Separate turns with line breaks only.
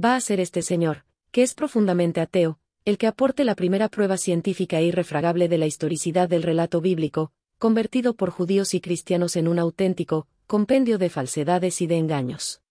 va a ser este señor, que es profundamente ateo, el que aporte la primera prueba científica e irrefragable de la historicidad del relato bíblico, convertido por judíos y cristianos en un auténtico, compendio de falsedades y de engaños.